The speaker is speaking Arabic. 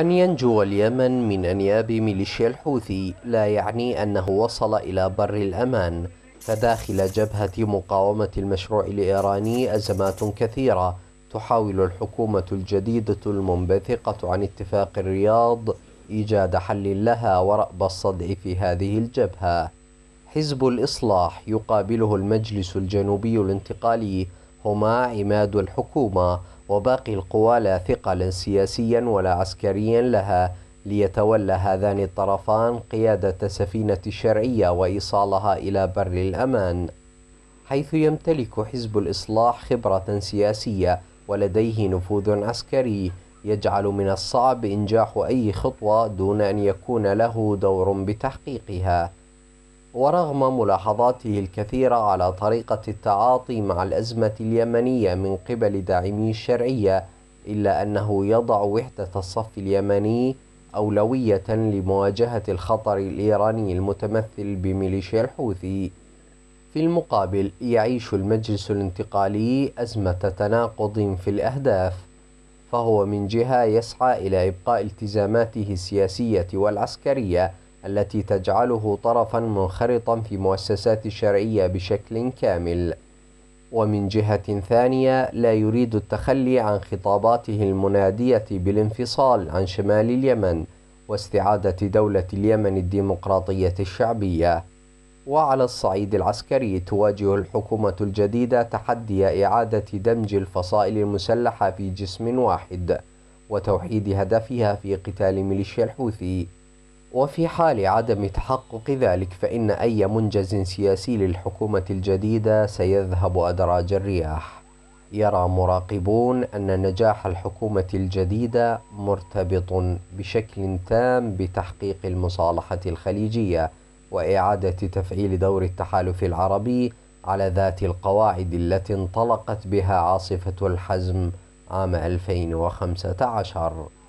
أن ينجو اليمن من انياب ميليشيا الحوثي لا يعني أنه وصل إلى بر الأمان فداخل جبهة مقاومة المشروع الإيراني أزمات كثيرة تحاول الحكومة الجديدة المنبثقة عن اتفاق الرياض إيجاد حل لها ورأب الصدع في هذه الجبهة حزب الإصلاح يقابله المجلس الجنوبي الانتقالي هما عماد الحكومة وباقي القوى لا ثقلا سياسيا ولا عسكريا لها ليتولى هذان الطرفان قيادة سفينة الشرعية وإيصالها إلى بر الأمان حيث يمتلك حزب الإصلاح خبرة سياسية ولديه نفوذ عسكري يجعل من الصعب إنجاح أي خطوة دون أن يكون له دور بتحقيقها ورغم ملاحظاته الكثيرة على طريقة التعاطي مع الأزمة اليمنية من قبل داعمي الشرعية إلا أنه يضع وحدة الصف اليمني أولوية لمواجهة الخطر الإيراني المتمثل بميليشيا الحوثي في المقابل يعيش المجلس الانتقالي أزمة تناقض في الأهداف فهو من جهة يسعى إلى إبقاء التزاماته السياسية والعسكرية التي تجعله طرفا منخرطا في مؤسسات الشرعية بشكل كامل ومن جهة ثانية لا يريد التخلي عن خطاباته المنادية بالانفصال عن شمال اليمن واستعادة دولة اليمن الديمقراطية الشعبية وعلى الصعيد العسكري تواجه الحكومة الجديدة تحدي إعادة دمج الفصائل المسلحة في جسم واحد وتوحيد هدفها في قتال ميليشيا الحوثي وفي حال عدم تحقق ذلك فإن أي منجز سياسي للحكومة الجديدة سيذهب أدراج الرياح يرى مراقبون أن نجاح الحكومة الجديدة مرتبط بشكل تام بتحقيق المصالحة الخليجية وإعادة تفعيل دور التحالف العربي على ذات القواعد التي انطلقت بها عاصفة الحزم عام 2015